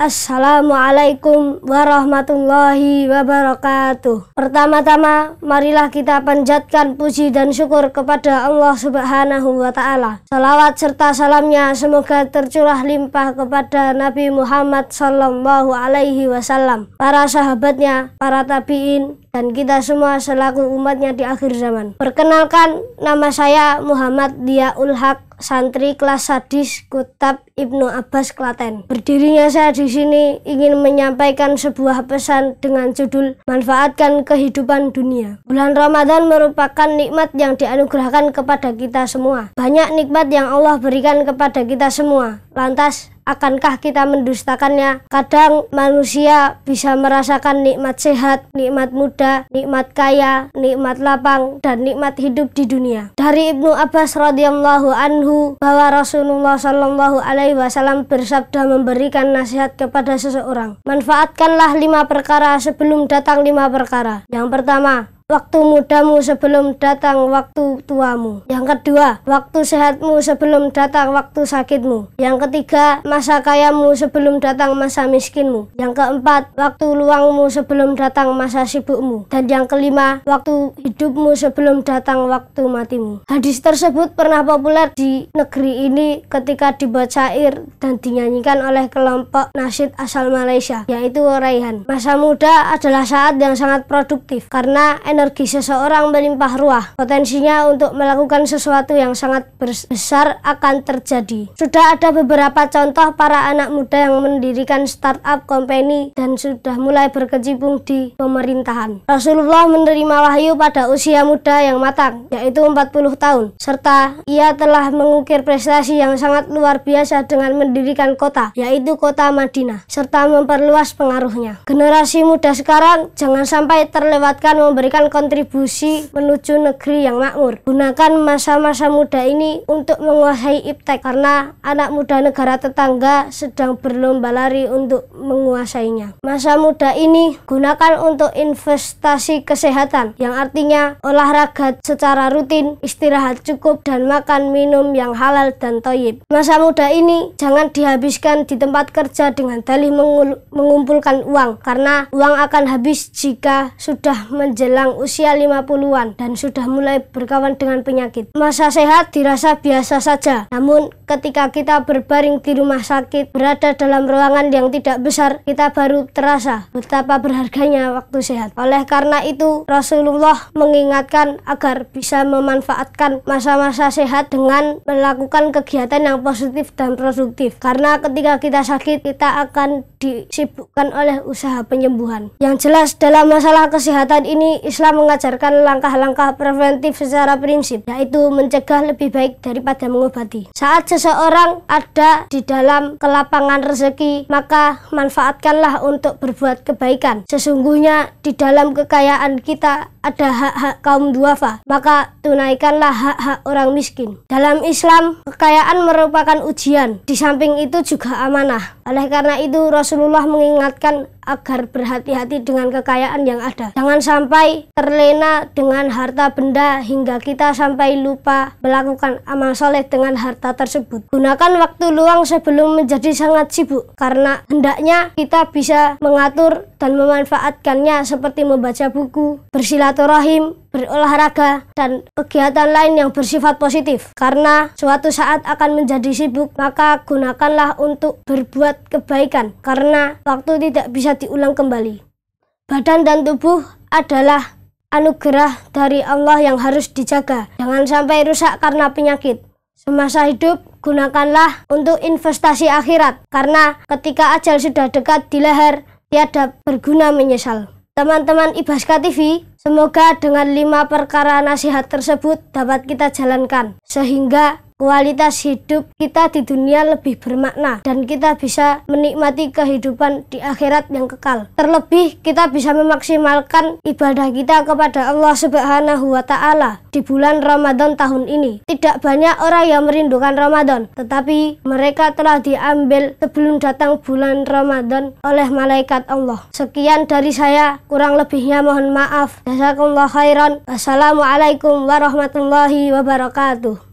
Assalamualaikum warahmatullahi wabarakatuh. Pertama-tama, marilah kita panjatkan puji dan syukur kepada Allah Subhanahu wa taala. Salawat serta salamnya semoga tercurah limpah kepada Nabi Muhammad sallallahu alaihi wasallam, para sahabatnya, para tabi'in, dan kita semua selaku umatnya di akhir zaman. Perkenalkan, nama saya Muhammad Diaul Haq santri kelas sadis Kutab Ibnu Abbas Klaten. Berdirinya saya di sini ingin menyampaikan sebuah pesan dengan judul Manfaatkan Kehidupan Dunia. Bulan Ramadan merupakan nikmat yang dianugerahkan kepada kita semua. Banyak nikmat yang Allah berikan kepada kita semua. Lantas, Akankah kita mendustakannya? Kadang manusia bisa merasakan nikmat sehat, nikmat muda, nikmat kaya, nikmat lapang, dan nikmat hidup di dunia. Dari Ibnu Abbas radhiyallahu anhu bahwa Rasulullah shallallahu alaihi wasallam bersabda memberikan nasihat kepada seseorang. Manfaatkanlah lima perkara sebelum datang lima perkara. Yang pertama, waktu mudamu sebelum datang waktu tuamu. Yang kedua, waktu sehatmu sebelum datang waktu sakitmu. Yang ketiga, masa kayamu sebelum datang masa miskinmu. Yang keempat, waktu luangmu sebelum datang masa sibukmu. Dan yang kelima, waktu hidupmu sebelum datang waktu matimu. Hadis tersebut pernah populer di negeri ini ketika dibuat syair dan dinyanyikan oleh kelompok nasid asal Malaysia, yaitu Raihan. Masa muda adalah saat yang sangat produktif karena energi energi seseorang melimpah ruah, potensinya untuk melakukan sesuatu yang sangat besar akan terjadi. Sudah ada beberapa contoh para anak muda yang mendirikan startup company dan sudah mulai berkecimpung di pemerintahan. Rasulullah menerima wahyu pada usia muda yang matang, yaitu 40 tahun, serta ia telah mengukir prestasi yang sangat luar biasa dengan mendirikan kota, yaitu kota Madinah, serta memperluas pengaruhnya. Generasi muda sekarang jangan sampai terlewatkan memberikan berkontribusi menuju negeri yang makmur. Gunakan masa-masa muda ini untuk menguasai iptek karena anak muda negara tetangga sedang berlomba lari untuk menguasainya. Masa muda ini gunakan untuk investasi kesehatan yang artinya olahraga secara rutin, istirahat cukup dan makan minum yang halal dan toyib. Masa muda ini jangan dihabiskan di tempat kerja dengan dalih mengumpulkan uang karena uang akan habis jika sudah menjelang usia 50-an dan sudah mulai berkawan dengan penyakit. Masa sehat dirasa biasa saja, namun ketika kita berbaring di rumah sakit, berada dalam ruangan yang tidak besar, kita baru terasa betapa berharganya waktu sehat. Oleh karena itu, Rasulullah mengingatkan agar bisa memanfaatkan masa-masa sehat dengan melakukan kegiatan yang positif dan produktif. Karena ketika kita sakit, kita akan disibukkan oleh usaha penyembuhan. Yang jelas dalam masalah kesehatan ini Islam mengajarkan langkah-langkah preventif secara prinsip yaitu mencegah lebih baik daripada mengobati. Saat seseorang ada di dalam kelapangan rezeki maka manfaatkanlah untuk berbuat kebaikan. Sesungguhnya di dalam kekayaan kita ada hak-hak kaum duafa maka tunaikanlah hak-hak orang miskin. Dalam Islam kekayaan merupakan ujian di samping itu juga amanah. Oleh karena itu Rasul Rasulullah mengingatkan agar berhati-hati dengan kekayaan yang ada. Jangan sampai terlena dengan harta benda hingga kita sampai lupa melakukan amal soleh dengan harta tersebut. Gunakan waktu luang sebelum menjadi sangat sibuk karena hendaknya kita bisa mengatur dan memanfaatkannya seperti membaca buku, bersilaturahim, berolahraga, dan kegiatan lain yang bersifat positif. Karena suatu saat akan menjadi sibuk, maka gunakanlah untuk berbuat kebaikan karena waktu tidak bisa bisa diulang kembali. Badan dan tubuh adalah anugerah dari Allah yang harus dijaga. Jangan sampai rusak karena penyakit. Semasa hidup, gunakanlah untuk investasi akhirat. Karena ketika ajal sudah dekat di leher, tiada berguna menyesal. Teman-teman Ibaska TV, semoga dengan lima perkara nasihat tersebut dapat kita jalankan. Sehingga kualitas hidup kita di dunia lebih bermakna dan kita bisa menikmati kehidupan di akhirat yang kekal. Terlebih kita bisa memaksimalkan ibadah kita kepada Allah Subhanahu wa taala di bulan Ramadan tahun ini. Tidak banyak orang yang merindukan Ramadan, tetapi mereka telah diambil sebelum datang bulan Ramadan oleh malaikat Allah. Sekian dari saya, kurang lebihnya mohon maaf. Jazakumullah khairan. Wassalamualaikum warahmatullahi wabarakatuh.